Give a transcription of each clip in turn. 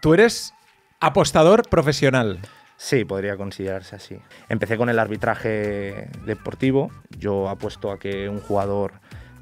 Tú eres apostador profesional. Sí, podría considerarse así. Empecé con el arbitraje deportivo. Yo apuesto a que un jugador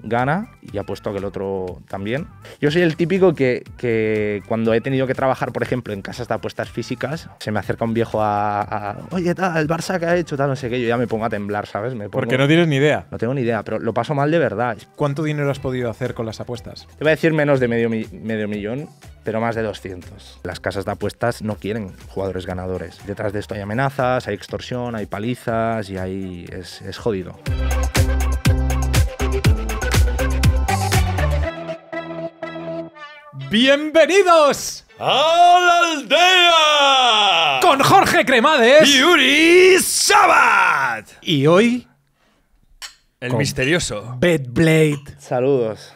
gana y apuesto a que el otro también. Yo soy el típico que, cuando he tenido que trabajar, por ejemplo, en casas de apuestas físicas, se me acerca un viejo a, oye, tal, el Barça que ha hecho, tal, no sé qué, yo ya me pongo a temblar, ¿sabes? Porque no tienes ni idea. No tengo ni idea, pero lo paso mal de verdad. ¿Cuánto dinero has podido hacer con las apuestas? Te voy a decir menos de medio, medio millón, pero más de 200. Las casas de apuestas no quieren jugadores ganadores. Detrás de esto hay amenazas, hay extorsión, hay palizas y ahí es, es jodido. Bienvenidos a la aldea con Jorge Cremades y Uri Y hoy el misterioso misterioso Blade. Saludos.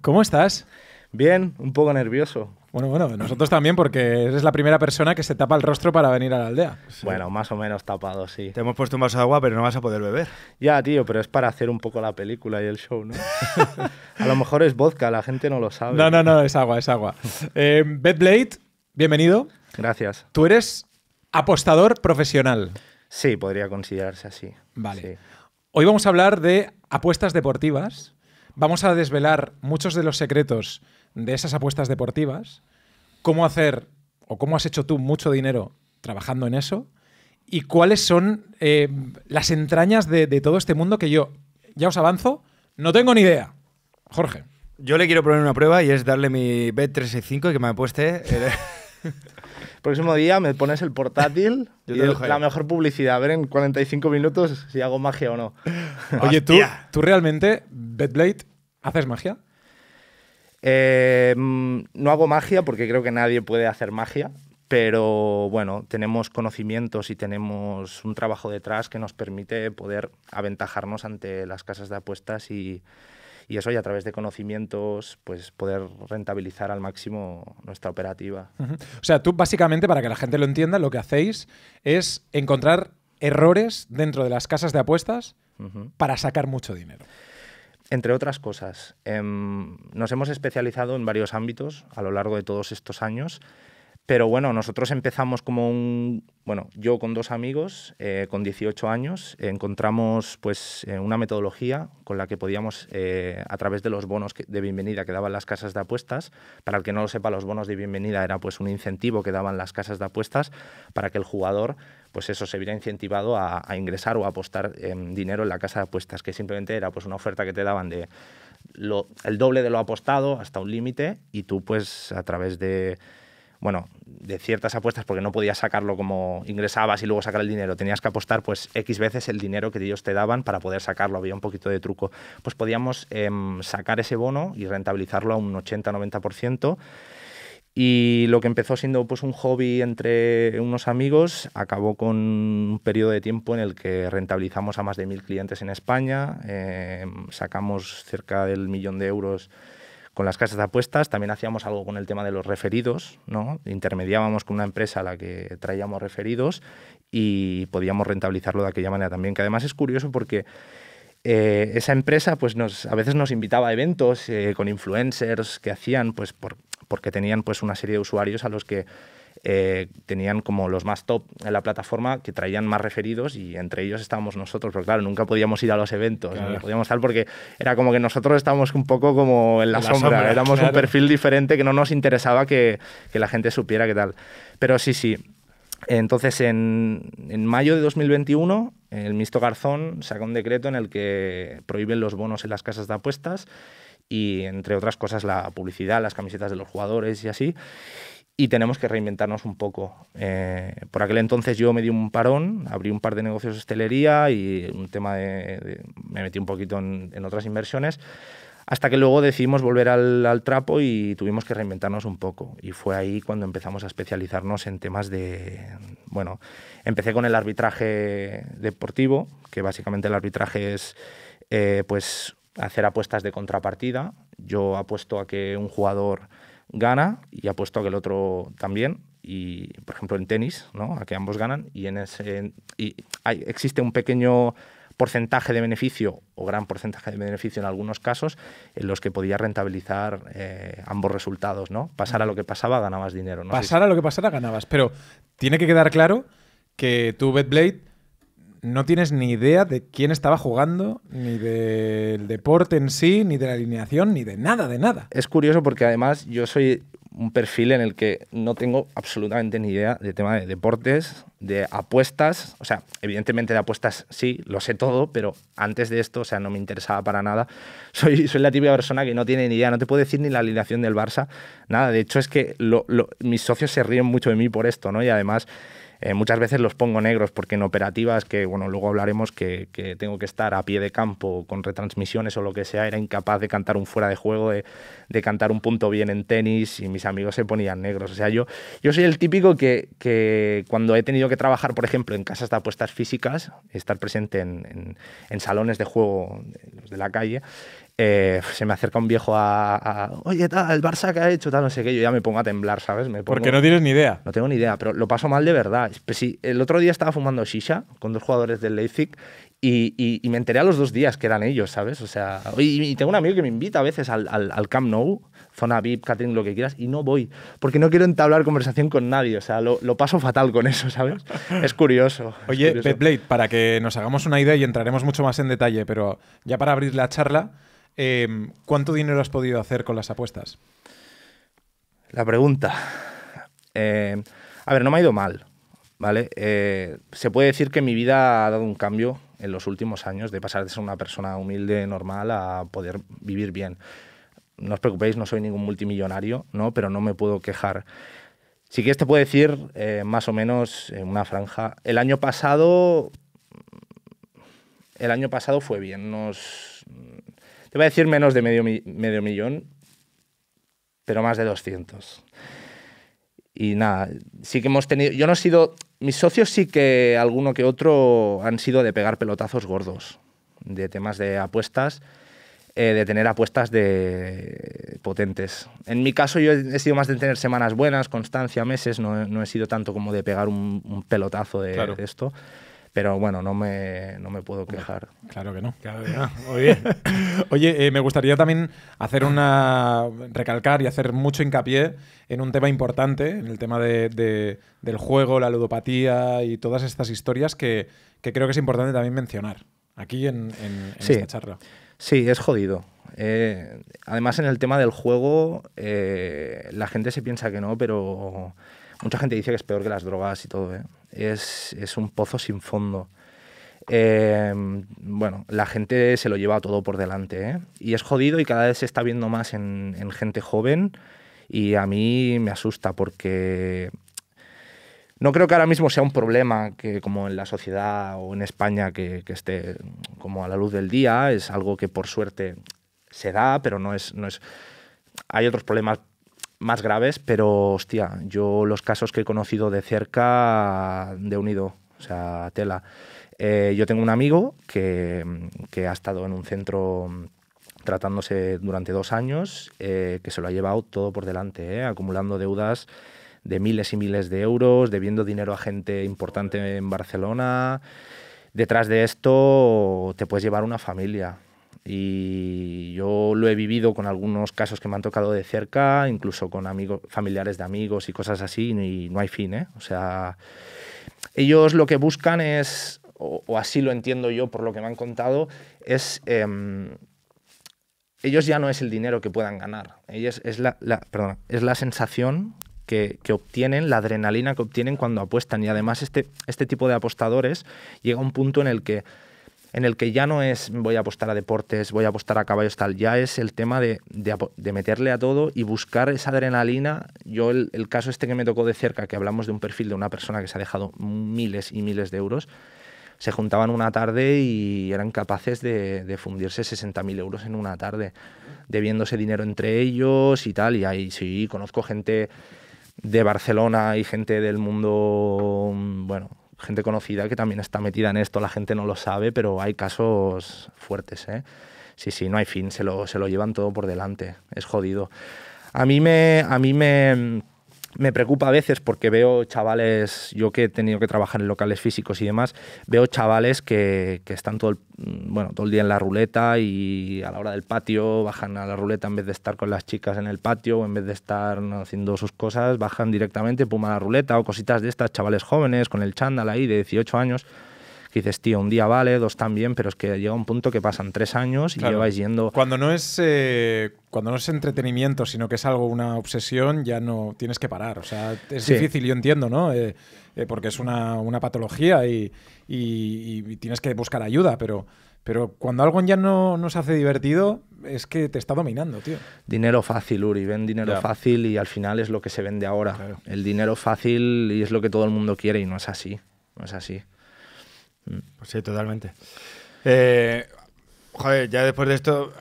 ¿Cómo estás? Bien, un poco nervioso. Bueno, bueno, nosotros también, porque eres la primera persona que se tapa el rostro para venir a la aldea. Bueno, más o menos tapado, sí. Te hemos puesto un vaso de agua, pero no vas a poder beber. Ya, tío, pero es para hacer un poco la película y el show, ¿no? a lo mejor es vodka, la gente no lo sabe. No, no, no, es agua, es agua. Eh, bienvenido. Gracias. Tú eres apostador profesional. Sí, podría considerarse así. Vale. Hoy vamos a hablar de apuestas deportivas. Vamos a desvelar muchos de los secretos de esas apuestas deportivas, cómo hacer o cómo has hecho tú mucho dinero trabajando en eso y cuáles son eh, las entrañas de, todo este mundo que yo, ya os avanzo, no tengo ni idea. Jorge. Yo le quiero poner una prueba y es darle mi B365 y que me apueste. Próximo día me pones el portátil Yo la mejor publicidad. A ver en 45 minutos si hago magia o no. Oye, ¿tú, ¿tú realmente, Betblade, haces magia? Eh, mm, no hago magia porque creo que nadie puede hacer magia, pero bueno, tenemos conocimientos y tenemos un trabajo detrás que nos permite poder aventajarnos ante las casas de apuestas y, eso y a través de conocimientos pues poder rentabilizar al máximo nuestra operativa. O sea, tú básicamente para que la gente lo entienda, lo que hacéis es encontrar errores dentro de las casas de apuestas para sacar mucho dinero. Entre otras cosas, em, nos hemos especializado en varios ámbitos a lo largo de todos estos años pero bueno, nosotros empezamos como un, bueno, yo con dos amigos, eh, con 18 años, encontramos pues eh, una metodología con la que podíamos, eh, a través de los bonos de bienvenida que daban las casas de apuestas, para el que no lo sepa, los bonos de bienvenida era pues un incentivo que daban las casas de apuestas para que el jugador, pues eso, se viera incentivado a, ingresar o a apostar em, dinero en la casa de apuestas, que simplemente era pues una oferta que te daban de lo, el doble de lo apostado hasta un límite y tú pues a través de bueno, de ciertas apuestas, porque no podías sacarlo como ingresabas y luego sacar el dinero, tenías que apostar pues X veces el dinero que ellos te daban para poder sacarlo, había un poquito de truco, pues podíamos em, sacar ese bono y rentabilizarlo a un 80-90%. Y lo que empezó siendo pues, un hobby entre unos amigos acabó con un periodo de tiempo en el que rentabilizamos a más de mil clientes en España, em, sacamos cerca del millón de euros con las casas de apuestas, también hacíamos algo con el tema de los referidos, ¿no? Intermediábamos con una empresa a la que traíamos referidos y podíamos rentabilizarlo de aquella manera también, que además es curioso porque... Eh, esa empresa pues nos, a veces nos invitaba a eventos eh, con influencers que hacían pues por, porque tenían pues una serie de usuarios a los que eh, tenían como los más top en la plataforma que traían más referidos y entre ellos estábamos nosotros, pero claro, nunca podíamos ir a los eventos, podíamos estar porque era como que nosotros estábamos un poco como en la, sombra, éramos un perfil diferente que no nos interesaba que, la gente supiera qué tal. Pero sí, sí, entonces, en, en, mayo de 2021, el ministro Garzón saca un decreto en el que prohíben los bonos en las casas de apuestas y, entre otras cosas, la publicidad, las camisetas de los jugadores y así y tenemos que reinventarnos un poco. Eh, por aquel entonces yo me di un parón, abrí un par de negocios de hostelería y un tema de, me metí un poquito en, otras inversiones, hasta que luego decidimos volver al, trapo y tuvimos que reinventarnos un poco. Y fue ahí cuando empezamos a especializarnos en temas de, bueno, empecé con el arbitraje deportivo, que básicamente el arbitraje es, eh, pues, hacer apuestas de contrapartida. Yo apuesto a que un jugador gana y apuesto a que el otro también. Y, por ejemplo, en tenis, ¿no? A que ambos ganan y, en ese, y hay, existe un pequeño porcentaje de beneficio o gran porcentaje de beneficio en algunos casos en los que podías rentabilizar eh, ambos resultados, ¿no? Pasara lo que pasaba, ganabas dinero. ¿no? Pasara lo que pasara, ganabas. Pero tiene que quedar claro que tu BetBlade no tienes ni idea de quién estaba jugando, ni del deporte en sí, ni de la alineación, ni de nada, de nada. Es curioso porque además yo soy un perfil en el que no tengo absolutamente ni idea de tema de deportes, de apuestas, o sea, evidentemente de apuestas sí, lo sé todo, pero antes de esto, o sea, no me interesaba para nada. Soy, soy la típica persona que no tiene ni idea, no te puedo decir ni la alineación del Barça, nada, de hecho es que mis socios se ríen mucho de mí por esto, ¿no? Y además eh, muchas veces los pongo negros porque en operativas, que bueno, luego hablaremos que, tengo que estar a pie de campo con retransmisiones o lo que sea, era incapaz de cantar un fuera de juego, de, cantar un punto bien en tenis y mis amigos se ponían negros. O sea, yo, yo soy el típico que, cuando he tenido que trabajar, por ejemplo, en casas de apuestas físicas, estar presente en, salones de juego de la calle, eh, se me acerca un viejo a, oye, tal, el Barça que ha hecho, tal, no sé qué, yo ya me pongo a temblar, ¿sabes? Porque no tienes ni idea. No tengo ni idea, pero lo paso mal de verdad. Pues el otro día estaba fumando shisha con dos jugadores del Leipzig y, me enteré a los dos días que eran ellos, ¿sabes? O sea, y, tengo un amigo que me invita a veces al, al, Camp Nou, zona VIP, catering, lo que quieras, y no voy, porque no quiero entablar conversación con nadie, o sea, lo, lo paso fatal con eso, ¿sabes? Es curioso. Oye, Blade para que nos hagamos una idea y entraremos mucho más en detalle, pero ya para abrir la charla, Em, ¿Cuánto dinero has podido hacer con las apuestas? La pregunta. Em, a ver, no me ha ido mal, ¿vale? Eh, se puede decir que mi vida ha dado un cambio en los últimos años, de pasar de ser una persona humilde, normal, a poder vivir bien. No os preocupéis, no soy ningún multimillonario, ¿no? Pero no me puedo quejar. Si quieres te puedo decir eh, más o menos en una franja. El año pasado... El año pasado fue bien, nos te voy a decir menos de medio, medio millón, pero más de 200. Y nada, sí que hemos tenido. Yo no he sido. Mis socios sí que alguno que otro han sido de pegar pelotazos gordos, de temas de apuestas. Eh, de tener apuestas de potentes. En mi caso yo he sido más de tener semanas buenas, constancia, meses, no, he sido tanto como de pegar un, pelotazo de, de, esto. Pero bueno, no me, no me puedo quejar. Claro que no. Oye, eh, me gustaría también hacer una. recalcar y hacer mucho hincapié en un tema importante, en el tema de, del juego, la ludopatía y todas estas historias que, creo que es importante también mencionar aquí en, esta charla. Sí, es jodido. Eh, además, en el tema del juego, eh, la gente se piensa que no, pero mucha gente dice que es peor que las drogas y todo, ¿eh? es, un pozo sin fondo. Em, bueno, la gente se lo lleva todo por delante. ¿eh? Y es jodido y cada vez se está viendo más en, gente joven y a mí me asusta porque no creo que ahora mismo sea un problema que como en la sociedad o en España que, esté como a la luz del día, es algo que por suerte se da, pero no es, no es... Hay otros problemas más graves, pero hostia, yo los casos que he conocido de cerca de unido, o sea, tela. Eh, yo tengo un amigo que, que, ha estado en un centro tratándose durante dos años, eh, que se lo ha llevado todo por delante, eh, acumulando deudas de miles y miles de euros, debiendo dinero a gente importante en Barcelona. Detrás de esto te puedes llevar una familia y yo lo he vivido con algunos casos que me han tocado de cerca, incluso con amigos, familiares de amigos y cosas así, y no hay fin, ¿eh? O sea, ellos lo que buscan es, o, así lo entiendo yo por lo que me han contado, es... Em, ellos ya no es el dinero que puedan ganar, ellos, es, la, es la sensación que, obtienen, la adrenalina que obtienen cuando apuestan. Y además este, este tipo de apostadores llega a un punto en el que en el que ya no es voy a apostar a deportes, voy a apostar a caballos, tal, ya es el tema de, meterle a todo y buscar esa adrenalina. Yo el, caso este que me tocó de cerca, que hablamos de un perfil de una persona que se ha dejado miles y miles de euros, se juntaban una tarde y eran capaces de, de fundirse 60.000 euros en una tarde, debiéndose dinero entre ellos y tal, y ahí sí, conozco gente de Barcelona y gente del mundo, mm, bueno, gente conocida que también está metida en esto, la gente no lo sabe, pero hay casos fuertes. ¿eh? Sí, sí, no hay fin, se lo, se lo llevan todo por delante, es jodido. A mí me... A mí me me preocupa a veces porque veo chavales, yo que he tenido que trabajar en locales físicos y demás, veo chavales que, están todo el, mm, bueno, todo el día en la ruleta y a la hora del patio bajan a la ruleta en vez de estar con las chicas en el patio o en vez de estar haciendo sus cosas, bajan directamente, puma a la ruleta o cositas de estas, chavales jóvenes con el chándal ahí de 18 años que dices, tío, un día vale, dos también, pero es que llega un punto que pasan tres años y claro. lleváis yendo. Cuando no es eh, cuando no es entretenimiento, sino que es algo, una obsesión, ya no tienes que parar. O sea, es difícil, yo entiendo, ¿no? Eh, eh, porque es una, patología y, tienes que buscar ayuda, pero. Pero cuando algo ya no se hace divertido, es que te está dominando, tío. Dinero fácil, Uri. Ven dinero fácil y al final es lo que se vende ahora. El dinero fácil y es lo que todo el mundo quiere y no es así. No es así. Pues sí, totalmente. Eh, joder, ya después de esto,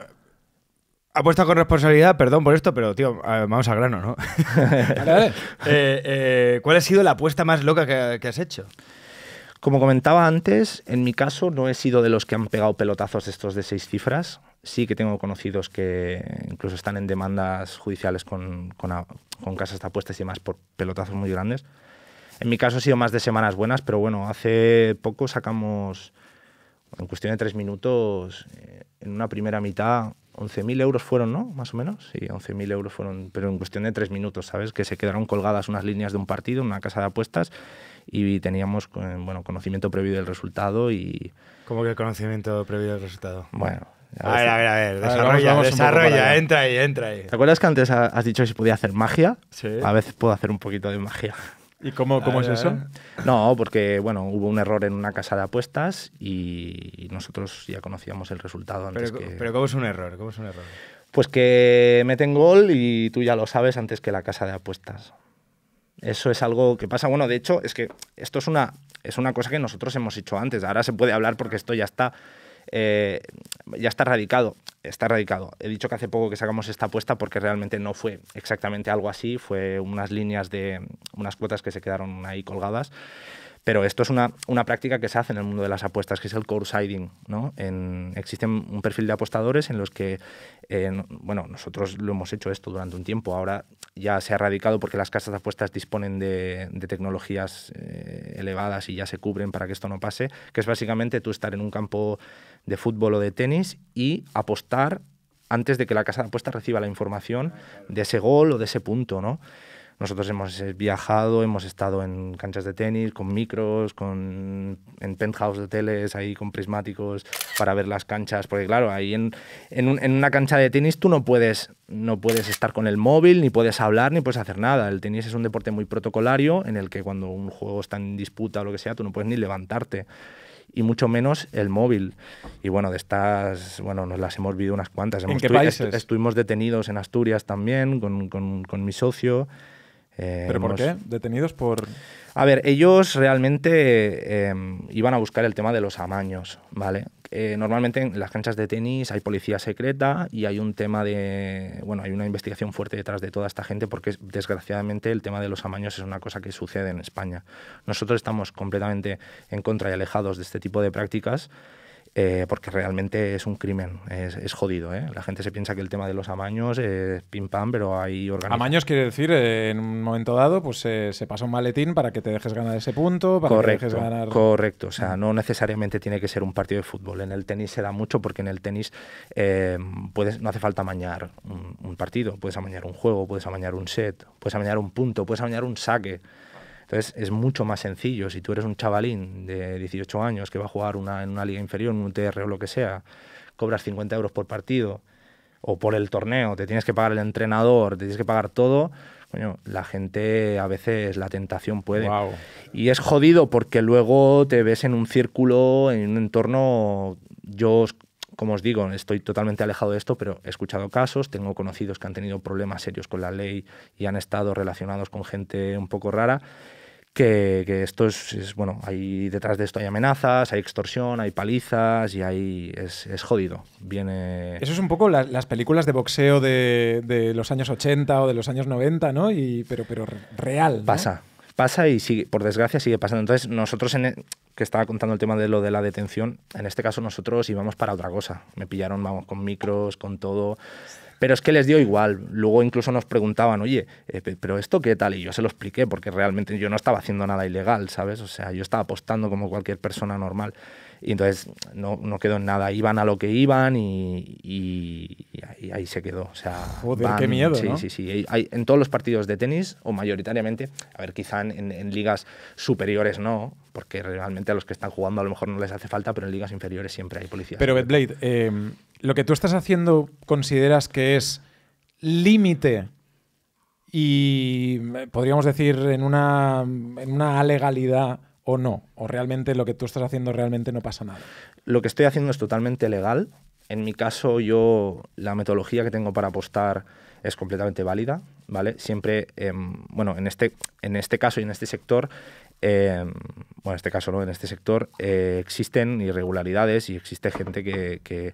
Apuesta con responsabilidad, perdón por esto, pero tío, vamos al grano, ¿no? Eh, eh, ¿Cuál ha sido la apuesta más loca que, has hecho? Como comentaba antes, en mi caso no he sido de los que han pegado pelotazos estos de seis cifras. Sí que tengo conocidos que incluso están en demandas judiciales con, con, con casas de apuestas y demás por pelotazos muy grandes. En mi caso ha sido más de semanas buenas, pero bueno, hace poco sacamos, en cuestión de tres minutos, eh, en una primera mitad, 11.000 euros fueron, ¿no? Más o menos. Sí, 11.000 euros fueron, pero en cuestión de tres minutos, ¿sabes? Que se quedaron colgadas unas líneas de un partido en una casa de apuestas y teníamos, eh, bueno, conocimiento previo del resultado y... ¿Cómo que conocimiento previo del resultado? Bueno, a ver, a ver, a ver, desarrolla, desarrolla, entra ahí, entra ahí. ¿Te acuerdas que antes has dicho que se podía hacer magia? Sí. A veces puedo hacer un poquito de magia. ¿Y cómo, es eso? No, porque bueno, hubo un error en una casa de apuestas y nosotros ya conocíamos el resultado antes pero, que... Pero ¿cómo es un error? Pues que meten gol y tú ya lo sabes antes que la casa de apuestas. Eso es algo que pasa. Bueno, de hecho, es que esto es una, es una cosa que nosotros hemos hecho antes. Ahora se puede hablar porque esto ya está eh, ya está radicado. Está radicado. He dicho que hace poco que sacamos esta apuesta porque realmente no fue exactamente algo así, fue unas líneas de unas cuotas que se quedaron ahí colgadas pero esto es una, práctica que se hace en el mundo de las apuestas, que es el core siding ¿no? Existe un perfil de apostadores en los que, bueno, nosotros lo hemos hecho esto durante un tiempo, ahora ya se ha erradicado porque las casas de apuestas disponen de, tecnologías eh, elevadas y ya se cubren para que esto no pase, que es básicamente tú estar en un campo de fútbol o de tenis y apostar antes de que la casa de apuestas reciba la información de ese gol o de ese punto, ¿no? Nosotros hemos eh, viajado, hemos estado en canchas de tenis, con micros, con, en penthouse de teles, ahí con prismáticos para ver las canchas, porque claro, ahí en, en, una cancha de tenis tú no puedes, no puedes estar con el móvil, ni puedes hablar, ni puedes hacer nada. El tenis es un deporte muy protocolario en el que cuando un juego está en disputa o lo que sea, tú no puedes ni levantarte y mucho menos el móvil. Y bueno, de estas, bueno, nos las hemos vivido unas cuantas. ¿En qué países? estuvimos detenidos en Asturias también con, con, con mi socio. Eh, ¿Pero por qué? ¿Detenidos por...? A ver, ellos realmente eh, iban a buscar el tema de los amaños, ¿vale? Eh, normalmente en las canchas de tenis hay policía secreta y hay un tema de... Bueno, hay una investigación fuerte detrás de toda esta gente porque desgraciadamente el tema de los amaños es una cosa que sucede en España. Nosotros estamos completamente en contra y alejados de este tipo de prácticas eh, porque realmente es un crimen, es, jodido. ¿eh? La gente se piensa que el tema de los amaños es pim pam, pero hay Amaños quiere decir, eh, en un momento dado, pues se pasa un maletín para que te dejes ganar ese punto, para correcto, que dejes ganar. Correcto, o sea, no necesariamente tiene que ser un partido de fútbol. En el tenis se da mucho porque en el tenis puedes, no hace falta amañar un, un partido, puedes amañar un juego, puedes amañar un set, puedes amañar un punto, puedes amañar un saque. Entonces es mucho más sencillo. Si tú eres un chavalín de 18 años que va a jugar en una liga inferior, en un TR o lo que sea, cobras 50 euros por partido o por el torneo, te tienes que pagar el entrenador, te tienes que pagar todo. Coño, la gente a veces la tentación puede. Y es jodido porque luego te ves en un círculo, en un entorno. Yo como os digo, estoy totalmente alejado de esto, pero he escuchado casos, tengo conocidos que han tenido problemas serios con la ley y han estado relacionados con gente un poco rara que, esto es, bueno, hay detrás de esto hay amenazas, hay extorsión, hay palizas y ahí es, es jodido. Viene... Eso es un poco las películas de boxeo de, los años 80 o de los años 90, ¿no? Y, pero, pero real. Pasa, pasa y sigue, por desgracia sigue pasando. Entonces, nosotros, en e, que estaba contando el tema de lo de la detención, en este caso nosotros íbamos para otra cosa. Me pillaron, vamos, con micros, con todo. Pero es que les dio igual. Luego incluso nos preguntaban, oye, eh, pero esto qué tal? Y yo se lo expliqué porque realmente yo no estaba haciendo nada ilegal, ¿sabes? O sea, yo estaba apostando como cualquier persona normal. Y entonces no, quedó en nada. Iban a lo que iban y, ahí, se quedó. O sea, qué miedo. Sí, ¿no? sí, sí. en todos los partidos de tenis, o mayoritariamente, a ver, quizá en, ligas superiores no, porque realmente a los que están jugando a lo mejor no les hace falta, pero en ligas inferiores siempre hay policías. Pero bedblade em, lo que tú estás haciendo, ¿consideras que es límite y eh, podríamos decir en una, en una alegalidad? o no? ¿O realmente lo que tú estás haciendo realmente no pasa nada? Lo que estoy haciendo es totalmente legal. En mi caso, yo la metodología que tengo para apostar es completamente válida, ¿vale? Siempre, em, bueno, en este, en este caso y en este sector, em, bueno, en este caso no, en este sector eh, existen irregularidades y existe gente que,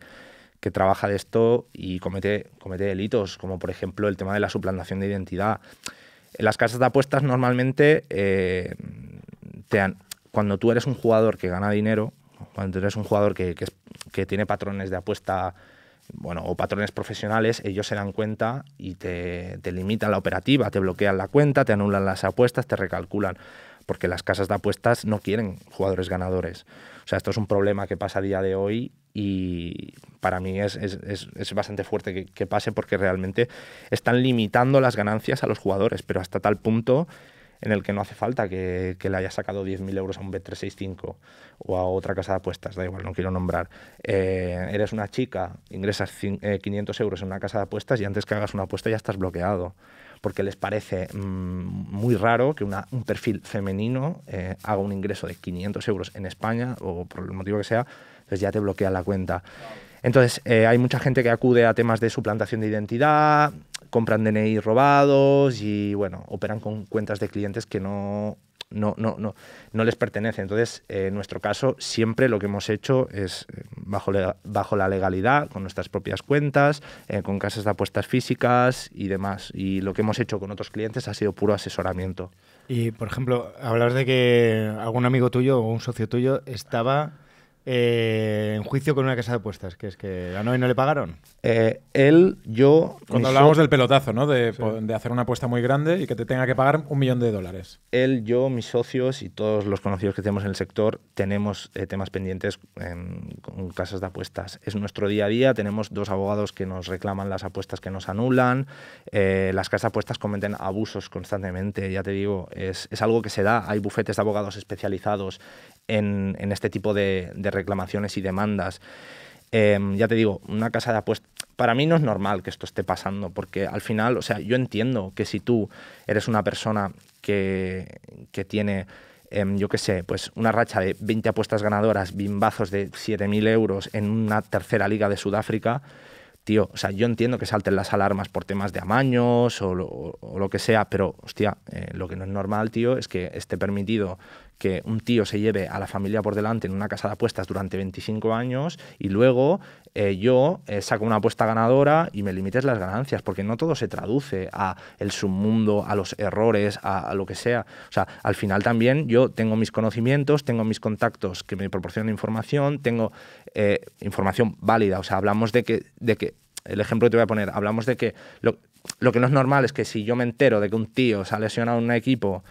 trabaja de esto y comete, comete delitos, como por ejemplo el tema de la suplantación de identidad. En las casas de apuestas normalmente eh, te, cuando tú eres un jugador que gana dinero, cuando eres un jugador que, tiene patrones de apuesta bueno, o patrones profesionales, ellos se dan cuenta y te, te, limitan la operativa, te bloquean la cuenta, te anulan las apuestas, te recalculan, porque las casas de apuestas no quieren jugadores ganadores. O sea, esto es un problema que pasa a día de hoy y para mí es, bastante fuerte que, que pase porque realmente están limitando las ganancias a los jugadores, pero hasta tal punto en el que no hace falta que, le haya sacado 10.000 euros a un b 365 o a otra casa de apuestas, da igual, no quiero nombrar. Eh, eres una chica, ingresas 500 eh, euros en una casa de apuestas y antes que hagas una apuesta ya estás bloqueado, porque les parece mm, muy raro que un perfil femenino eh, haga un ingreso de 500 euros en España o por el motivo que sea, pues ya te bloquea la cuenta. Entonces, hay mucha gente que acude a temas de suplantación de identidad, compran DNI robados y bueno, operan con cuentas de clientes que no, no, no, no, les pertenecen. Entonces, en nuestro caso, siempre lo que hemos hecho es eh, bajo, la, bajo la legalidad, con nuestras propias cuentas, eh, con casas de apuestas físicas y demás. Y lo que hemos hecho con otros clientes ha sido puro asesoramiento. Y, por ejemplo, hablas de que algún amigo tuyo o un socio tuyo estaba eh, en juicio con una casa de apuestas, que es que ganó y no le pagaron. Eh, él, yo... Cuando hablamos del pelotazo, ¿no? De, hacer una apuesta muy grande y que te tenga que pagar un millón de dólares. Él, yo, mis socios y todos los conocidos que tenemos en el sector tenemos eh, temas pendientes con casas de apuestas. Es nuestro día a día, tenemos dos abogados que nos reclaman las apuestas que nos anulan, las casas de apuestas cometen abusos constantemente, ya te digo, es, algo que se da, hay bufetes de abogados especializados en, este tipo de, de reclamaciones y demandas. Em, ya te digo, una casa de apuestas. Para mí no es normal que esto esté pasando, porque al final, o sea, yo entiendo que si tú eres una persona que, tiene, em, yo qué sé, pues una racha de 20 apuestas ganadoras, bimbazos de 7.000 euros en una tercera liga de Sudáfrica, tío, o sea, yo entiendo que salten las alarmas por temas de amaños o lo, que sea, pero, hostia, eh, lo que no es normal, tío, es que esté permitido que un tío se lleve a la familia por delante en una casa de apuestas durante 25 años y luego eh, yo eh, saco una apuesta ganadora y me limites las ganancias, porque no todo se traduce a el submundo, a los errores, a, lo que sea. O sea, al final también yo tengo mis conocimientos, tengo mis contactos que me proporcionan información, tengo eh, información válida. O sea, hablamos de que, de que, el ejemplo que te voy a poner, hablamos de que lo, lo que no es normal es que si yo me entero de que un tío se ha lesionado en un equipo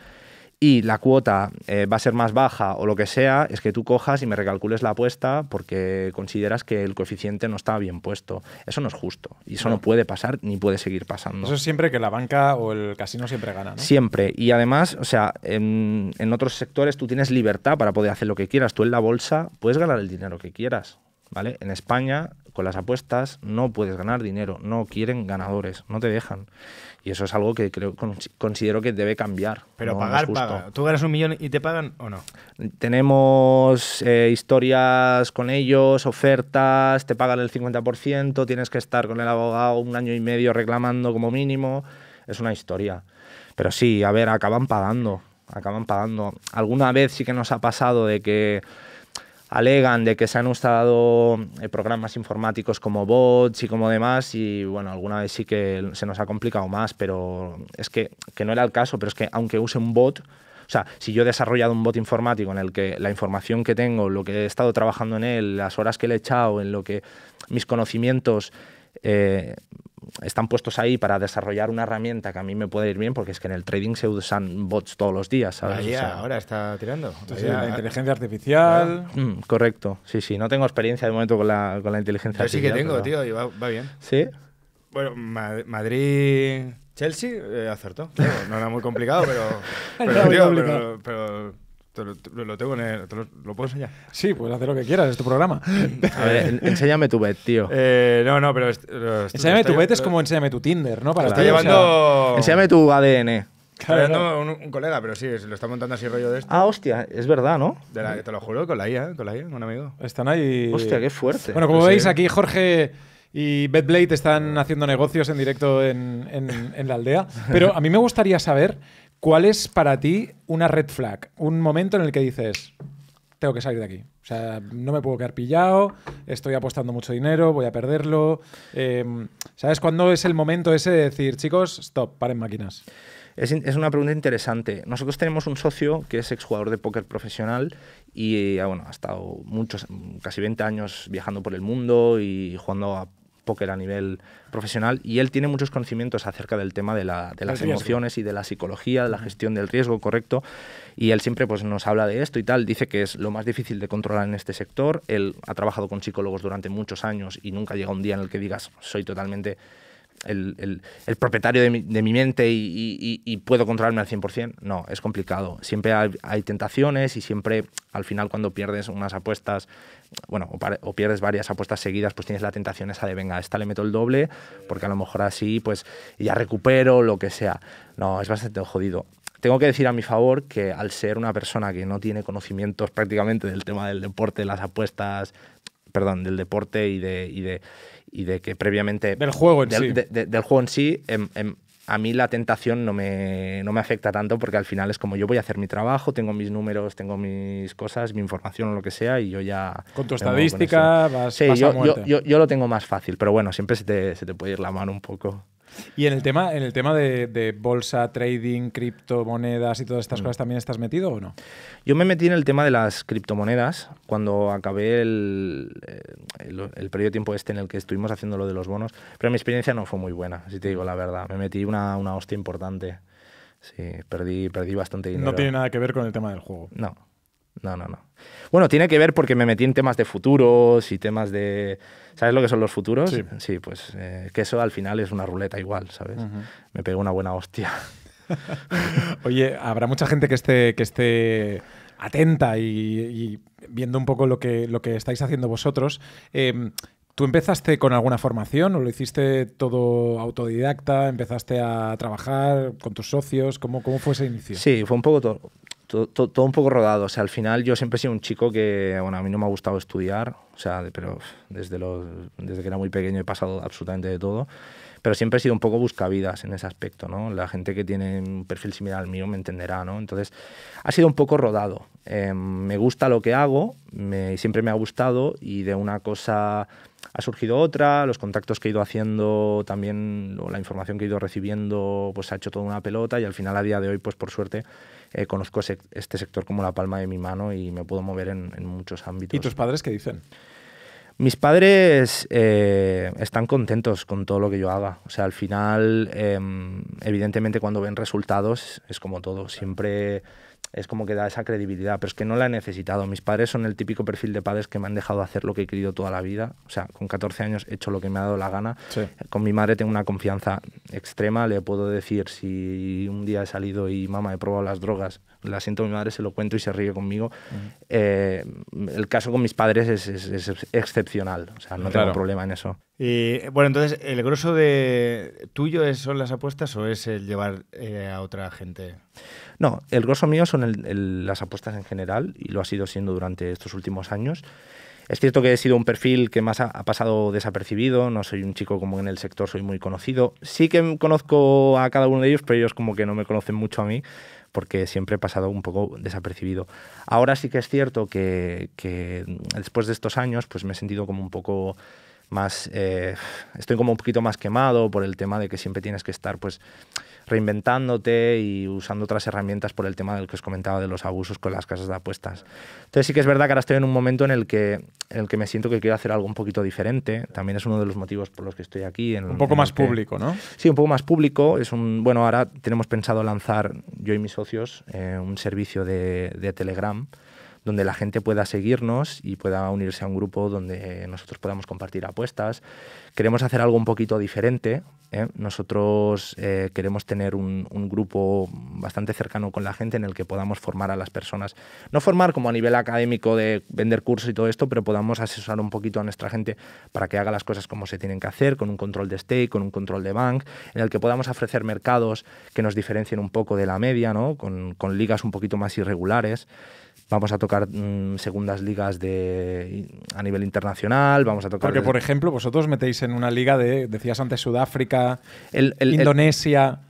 y la cuota eh, va a ser más baja o lo que sea, es que tú cojas y me recalcules la apuesta porque consideras que el coeficiente no está bien puesto. Eso no es justo y eso no, puede pasar ni puede seguir pasando. Eso es siempre que la banca o el casino siempre gana. ¿no? Siempre. Y además, o sea, en, en otros sectores tú tienes libertad para poder hacer lo que quieras. Tú en la bolsa puedes ganar el dinero que quieras. ¿Vale? En España, con las apuestas, no puedes ganar dinero, no quieren ganadores, no te dejan. Y eso es algo que creo, considero que debe cambiar. Pero pagar, pago. ¿Tú ganas un millón y te pagan o no? Tenemos eh, historias con ellos, ofertas, te pagan el 50%, tienes que estar con el abogado un año y medio reclamando como mínimo. Es una historia. Pero sí, a ver, acaban pagando. Acaban pagando. Alguna vez sí que nos ha pasado de que alegan de que se han usado eh, programas informáticos como bots y como demás y bueno, alguna vez sí que se nos ha complicado más, pero es que, no era el caso, pero es que aunque use un bot, o sea, si yo he desarrollado un bot informático en el que la información que tengo, lo que he estado trabajando en él, las horas que le he echado, en lo que mis conocimientos eh, están puestos ahí para desarrollar una herramienta que a mí me puede ir bien, porque es que en el trading se usan bots todos los días, ¿sabes? Ahí ahora está tirando. la inteligencia artificial. Mm, correcto, sí, sí. No tengo experiencia de momento con la, inteligencia artificial. sí que tengo, tío, y va, bien. ¿Sí? Bueno, Madrid. Chelsea eh, acertó. no era muy complicado, pero, pero lo, tengo en lo, puedo enseñar? Sí, puedes hacer lo que quieras, es tu programa. A ver, enséñame tu bet, tío. Eh, no, no, pero... enséñame tu bet es como enséñame tu Tinder, ¿no? Para está llevando... enséñame tu ADN. Está llevando un, colega, pero sí, se lo está montando así rollo de esto. Ah, hostia, es verdad, ¿no? te lo juro, con la IA, ¿eh? con la IA, un amigo. Están ahí... Hostia, qué fuerte. Bueno, como pues veis, aquí Jorge y BetBlade están ah. haciendo negocios en directo en, en la aldea. Pero a mí me gustaría saber... ¿Cuál es para ti una red flag? Un momento en el que dices, tengo que salir de aquí. O sea, no me puedo quedar pillado, estoy apostando mucho dinero, voy a perderlo. Em, ¿Sabes cuándo es el momento ese de decir, chicos, stop, paren máquinas? Es, una pregunta interesante. Nosotros tenemos un socio que es exjugador de póker profesional y ah, ha estado muchos, casi 20 años viajando por el mundo y jugando a póker a nivel profesional y él tiene muchos conocimientos acerca del tema de, de las emociones y de la psicología, de la gestión del riesgo, correcto. Y él siempre pues, nos habla de esto y tal. Dice que es lo más difícil de controlar en este sector. Él ha trabajado con psicólogos durante muchos años y nunca llega un día en el que digas, soy totalmente el, propietario de mi, mente y, puedo controlarme al 100%. No, es complicado. Siempre hay, tentaciones y siempre al final cuando pierdes unas apuestas, bueno, o, pierdes varias apuestas seguidas, pues tienes la tentación esa de, venga, esta le meto el doble, porque a lo mejor así, pues ya recupero, lo que sea. No, es bastante jodido. Tengo que decir a mi favor que al ser una persona que no tiene conocimientos prácticamente del tema del deporte, las apuestas, perdón, del deporte y de, y de que previamente... Del juego en sí. del juego en sí, em, em, a mí la tentación no me, no me, afecta tanto porque al final es como yo voy a hacer mi trabajo, tengo mis números, tengo mis cosas, mi información o lo que sea y yo ya... Con tu estadística vas... Sí, yo, a yo, yo, yo, lo tengo más fácil, pero bueno, siempre se te, se te puede ir la mano un poco. Y en el tema, en el tema de, bolsa, trading, criptomonedas y todas estas mm. cosas, ¿también estás metido o no? Yo me metí en el tema de las criptomonedas cuando acabé eh, el, el, periodo de tiempo este en el que estuvimos haciendo lo de los bonos, pero mi experiencia no fue muy buena, si te digo la verdad. Me metí una, una hostia importante. Sí, perdí, perdí bastante dinero. No tiene nada que ver con el tema del juego. No, no, no, no. Bueno, tiene que ver porque me metí en temas de futuros y temas de... ¿Sabes lo que son los futuros? Sí, pues eh, que eso al final es una ruleta igual, ¿sabes? Me pegó una buena hostia. Oye, habrá mucha gente que esté, que esté atenta y, viendo un poco lo que, lo que estáis haciendo vosotros. Em, ¿Tú empezaste con alguna formación o lo hiciste todo autodidacta? ¿Empezaste a trabajar con tus socios? ¿Cómo, cómo fue ese inicio? Sí, fue un poco todo, todo, un poco rodado. O sea, al final yo siempre he sido un chico que, bueno, a mí no me ha gustado estudiar, o sea, pero desde, los, desde que era muy pequeño he pasado absolutamente de todo, pero siempre he sido un poco buscavidas en ese aspecto, ¿no? La gente que tiene un perfil similar al mío me entenderá, ¿no? Entonces, ha sido un poco rodado. Em, me gusta lo que hago, me, siempre me ha gustado y de una cosa ha surgido otra, los contactos que he ido haciendo también, la información que he ido recibiendo, pues ha hecho toda una pelota y al final a día de hoy, pues por suerte, eh, conozco este sector como la palma de mi mano y me puedo mover en, muchos ámbitos. ¿Y tus padres qué dicen? Mis padres eh, están contentos con todo lo que yo haga. O sea, al final, em, evidentemente cuando ven resultados, es como todo, siempre es como que da esa credibilidad, pero es que no la he necesitado. Mis padres son el típico perfil de padres que me han dejado hacer lo que he querido toda la vida. O sea, con 14 años he hecho lo que me ha dado la gana. Con mi madre tengo una confianza extrema, le puedo decir si un día he salido y mamá he probado las drogas, la siento, mi madre se lo cuento y se ríe conmigo. Eh, el caso con mis padres es, excepcional, o sea, no tengo problema en eso. Y bueno, entonces, ¿el grosso de tuyo son las apuestas o es el llevar eh, a otra gente? No, el grosso mío son las apuestas en general y lo ha sido siendo durante estos últimos años. Es cierto que he sido un perfil que más ha, ha, pasado desapercibido, no soy un chico como en el sector soy muy conocido. Sí que conozco a cada uno de ellos, pero ellos como que no me conocen mucho a mí, porque siempre he pasado un poco desapercibido. Ahora sí que es cierto que, después de estos años pues me he sentido como un poco más, eh, estoy como un poquito más quemado por el tema de que siempre tienes que estar pues reinventándote y usando otras herramientas por el tema del que os comentaba de los abusos con las casas de apuestas. Entonces sí que es verdad que ahora estoy en un momento en el que, en el que me siento que quiero hacer algo un poquito diferente. También es uno de los motivos por los que estoy aquí. En, un poco más público, ¿no? Sí, un poco más público. Es un, bueno, ahora tenemos pensado lanzar, yo y mis socios, eh, un servicio de, de Telegram donde la gente pueda seguirnos y pueda unirse a un grupo donde nosotros podamos compartir apuestas. Queremos hacer algo un poquito diferente, ¿eh? Nosotros eh, queremos tener un, grupo bastante cercano con la gente en el que podamos formar a las personas. No formar como a nivel académico de vender cursos y todo esto, pero podamos asesorar un poquito a nuestra gente para que haga las cosas como se tienen que hacer, con un control de stake, con un control de bank, en el que podamos ofrecer mercados que nos diferencien un poco de la media, ¿no? con, con ligas un poquito más irregulares vamos a tocar mm, segundas ligas de, a nivel internacional, vamos a tocar... Porque, por ejemplo, vosotros metéis en una liga de, decías antes, Sudáfrica, el, Indonesia...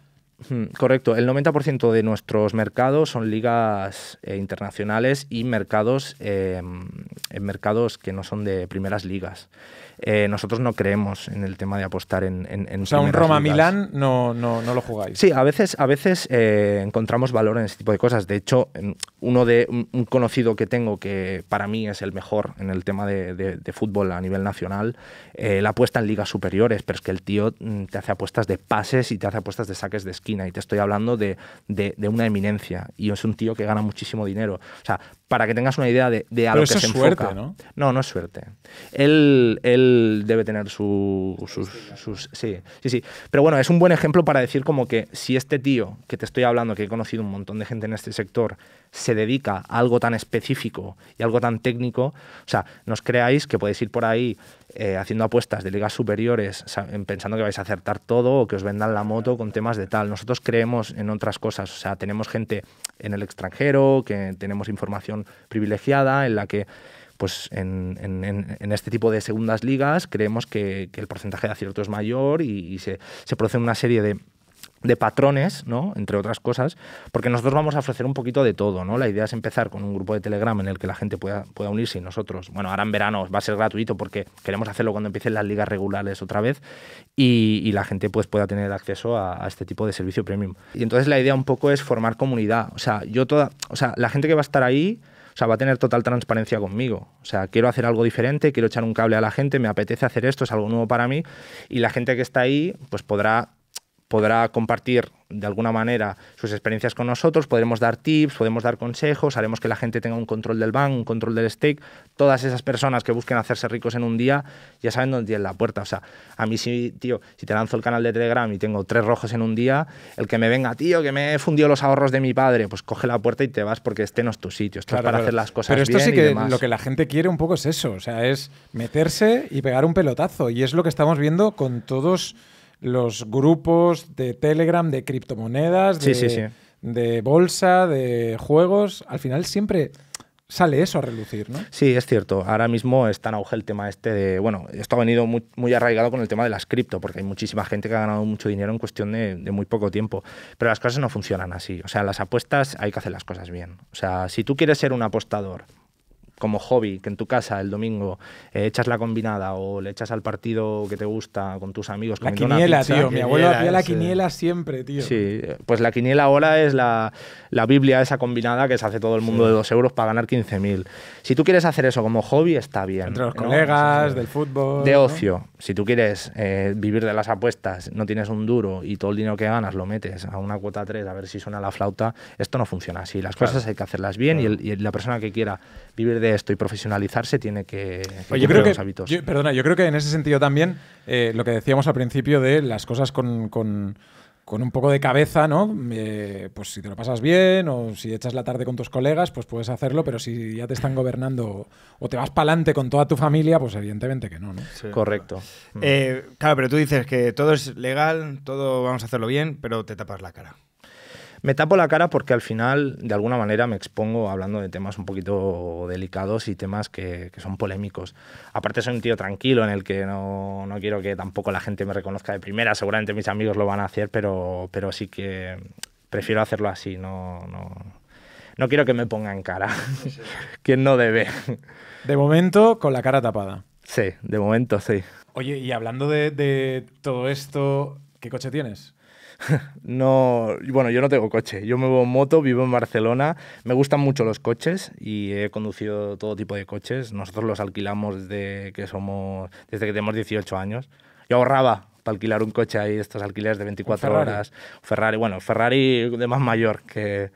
Correcto, el 90% de nuestros mercados son ligas eh, internacionales y mercados, em, mercados que no son de primeras ligas. Eh, nosotros no creemos en el tema de apostar en, O un Roma-Milán no, no, no, lo jugáis. Sí, a veces, a veces eh, encontramos valor en ese tipo de cosas. De hecho, em, uno de un conocido que tengo que para mí es el mejor en el tema de, fútbol a nivel nacional, la apuesta en ligas superiores, pero es que el tío mm, te hace apuestas de pases y te hace apuestas de saques de y te estoy hablando de, una eminencia y es un tío que gana muchísimo dinero. O sea, para que tengas una idea de, de a lo que se es ¿no? no, no es suerte. Él, debe tener sus, sus, Sí, sí, sí. Pero bueno, es un buen ejemplo para decir como que si este tío que te estoy hablando, que he conocido un montón de gente en este sector, se dedica a algo tan específico y algo tan técnico, o sea, no os creáis que podéis ir por ahí eh, haciendo apuestas de ligas superiores pensando que vais a acertar todo o que os vendan la moto con temas de tal. Nosotros creemos en otras cosas, o sea, tenemos gente en el extranjero, que tenemos información privilegiada en la que pues en, este tipo de segundas ligas creemos que, el porcentaje de acierto es mayor y, se, se produce una serie de de patrones, ¿no? entre otras cosas, porque nosotros vamos a ofrecer un poquito de todo. ¿no? La idea es empezar con un grupo de Telegram en el que la gente pueda, pueda unirse y nosotros, bueno, ahora en verano va a ser gratuito porque queremos hacerlo cuando empiecen las ligas regulares otra vez y, la gente pues, pueda tener acceso a, este tipo de servicio premium. Y entonces la idea un poco es formar comunidad. O sea, yo toda, o sea, la gente que va a estar ahí... O sea, va a tener total transparencia conmigo. O sea, quiero hacer algo diferente, quiero echar un cable a la gente, me apetece hacer esto, es algo nuevo para mí. Y la gente que está ahí, pues podrá podrá compartir de alguna manera sus experiencias con nosotros, podremos dar tips, podemos dar consejos, haremos que la gente tenga un control del bank, un control del stake. Todas esas personas que busquen hacerse ricos en un día ya saben dónde tienen la puerta. O sea, a mí si, tío, si te lanzo el canal de Telegram y tengo tres rojos en un día, el que me venga, tío, que me he fundido los ahorros de mi padre, pues coge la puerta y te vas porque este no es tu sitio, esto es para hacer las cosas Pero esto sí que lo que la gente quiere un poco es eso, o sea, es meterse y pegar un pelotazo y es lo que estamos viendo con todos los grupos de Telegram, de criptomonedas, de, bolsa, de juegos, al final siempre sale eso a relucir, ¿no? Sí, es cierto. Ahora mismo está en auge el tema este de, bueno, esto ha venido muy, arraigado con el tema de las cripto, porque hay muchísima gente que ha ganado mucho dinero en cuestión de, de, muy poco tiempo. Pero las cosas no funcionan así. O sea, las apuestas hay que hacer las cosas bien. O sea, si tú quieres ser un apostador como hobby, que en tu casa el domingo eh, echas la combinada o le echas al partido que te gusta con tus amigos. La quiniela, tío. mi abuelo hacía la quiniela siempre, tío. Sí, pues la quiniela ahora es la, la Biblia esa combinada que se hace todo el mundo de dos euros para ganar 15.000. Si tú quieres hacer eso como hobby, está bien. Entre los colegas, del fútbol. De ocio. Si tú quieres eh, vivir de las apuestas, no tienes un duro y todo el dinero que ganas lo metes a una cuota 3 a ver si suena la flauta, esto no funciona así. Las cosas hay que hacerlas bien y la persona que quiera vivir de esto y profesionalizarse tiene que, cambiar los hábitos. perdona, yo creo que en ese sentido también eh, lo que decíamos al principio de las cosas con, un poco de cabeza, ¿no? Eh, pues si te lo pasas bien o si echas la tarde con tus colegas, pues puedes hacerlo, pero si ya te están gobernando o te vas para adelante con toda tu familia, pues evidentemente que no, ¿no? Correcto. Eh, claro, pero tú dices que todo es legal, todo vamos a hacerlo bien, pero te tapas la cara. Me tapo la cara porque al final, de alguna manera, me expongo hablando de temas un poquito delicados y temas que, son polémicos. Aparte, soy un tío tranquilo en el que no, quiero que tampoco la gente me reconozca de primera. Seguramente mis amigos lo van a hacer, pero, pero sí que prefiero hacerlo así. No, no, quiero que me pongan cara. que no debe. De momento, con la cara tapada. Sí, de momento sí. Oye, y hablando de todo esto, ¿qué coche tienes? no, bueno, yo no tengo coche, yo me voy en moto, vivo en Barcelona, me gustan mucho los coches y he conducido todo tipo de coches. Nosotros los alquilamos desde que somos desde que tenemos 18 años. Yo ahorraba para alquilar un coche ahí, estos alquileres de 24 horas. Ferrari, bueno, Ferrari de más mayor que,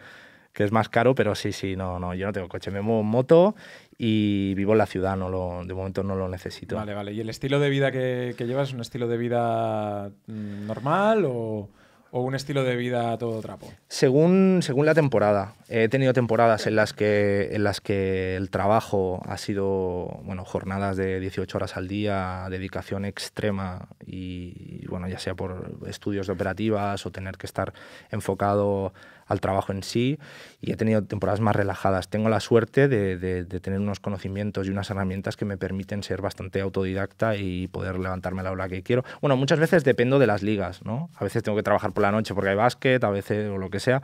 es más caro, pero sí, sí, no, no, yo no tengo coche, me muevo en moto y vivo en la ciudad, no lo, de momento no lo necesito. Vale, vale. ¿Y el estilo de vida que, que llevas es un estilo de vida mm, normal o...? ¿O un estilo de vida todo trapo? Según, según la temporada. He tenido temporadas en las, que, en las que el trabajo ha sido bueno, jornadas de 18 horas al día, dedicación extrema, y, bueno, ya sea por estudios de operativas o tener que estar enfocado al trabajo en sí y he tenido temporadas más relajadas. Tengo la suerte de, tener unos conocimientos y unas herramientas que me permiten ser bastante autodidacta y poder levantarme a la hora que quiero. Bueno, muchas veces dependo de las ligas, ¿no? A veces tengo que trabajar por la noche porque hay básquet, a veces o lo que sea,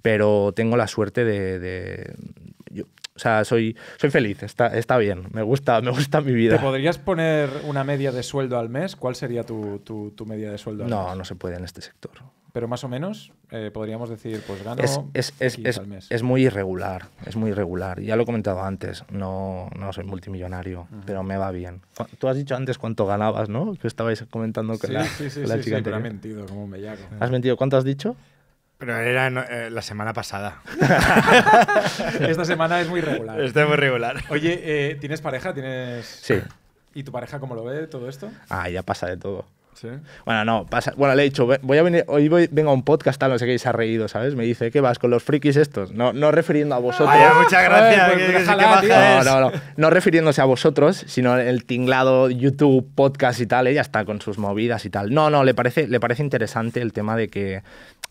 pero tengo la suerte de... o sea, soy, soy feliz, está, está bien, me gusta, me gusta mi vida. ¿Te podrías poner una media de sueldo al mes? ¿Cuál sería tu, media de sueldo al mes? No, no se puede en este sector pero más o menos eh, podríamos decir, pues gano es, es, al mes. es, muy irregular, es muy irregular. Ya lo he comentado antes, no, no soy multimillonario, pero me va bien. Tú has dicho antes cuánto ganabas, ¿no? Que estabais comentando que sí, la, sí, sí, la sí, Pero ha mentido, como un bellaco. ¿Has mentido? ¿Cuánto has dicho? Pero era eh, la semana pasada. Esta semana es muy regular. Esta es muy regular. Oye, eh, ¿tienes pareja? ¿Tienes... Sí. ¿Y tu pareja cómo lo ve todo esto? Ah, ya pasa de todo. Bueno, no, Bueno, le he dicho, voy a venir, hoy voy, vengo a un podcast, tal, no sé qué, y se ha reído, ¿sabes? Me dice, ¿qué vas con los frikis estos? No, no refiriendo a vosotros. muchas gracias. no, pues no, no, no. No refiriéndose a vosotros, sino el tinglado YouTube, podcast y tal, ella está con sus movidas y tal. No, no, le parece, le parece interesante el tema de que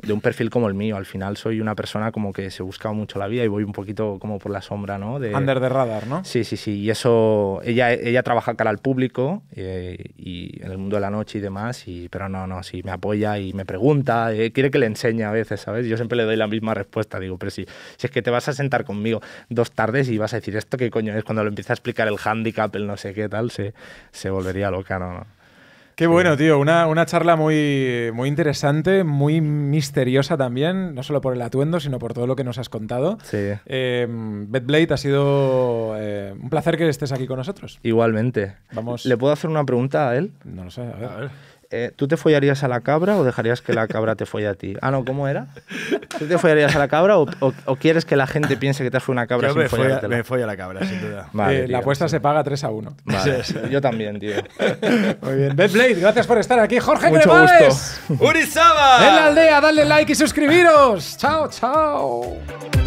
de un perfil como el mío. Al final soy una persona como que se busca mucho la vida y voy un poquito como por la sombra, ¿no? De... Under the radar, ¿no? Sí, sí, sí. Y eso, ella, ella trabaja cara al público eh, y en el mundo de la noche y demás, y, pero no, no, sí, me apoya y me pregunta, eh, quiere que le enseñe a veces, ¿sabes? Yo siempre le doy la misma respuesta, digo, pero si, si es que te vas a sentar conmigo dos tardes y vas a decir, ¿esto qué coño es? Cuando lo empieza a explicar el handicap, el no sé qué tal, se, se volvería loca, ¿no? no Qué bueno, tío. Una, charla muy, muy interesante, muy misteriosa también, no solo por el atuendo, sino por todo lo que nos has contado. Sí. Eh, em, Blade, ha sido eh, un placer que estés aquí con nosotros. Igualmente. Vamos. ¿Le puedo hacer una pregunta a él? No lo sé, A ver. Eh, ¿tú te follarías a la cabra o dejarías que la cabra te folle a ti? Ah, no, ¿cómo era? ¿Tú te follarías a la cabra o, quieres que la gente piense que te has follado una cabra sin me follé me folla la cabra, sin duda. Vale, eh, la apuesta se paga 3 a 1. yo también, tío. Muy bien. Blade, gracias por estar aquí. Jorge Mucho Cremades. Gusto. Urizaba. En la aldea, dale like y suscribiros. Chao, chao.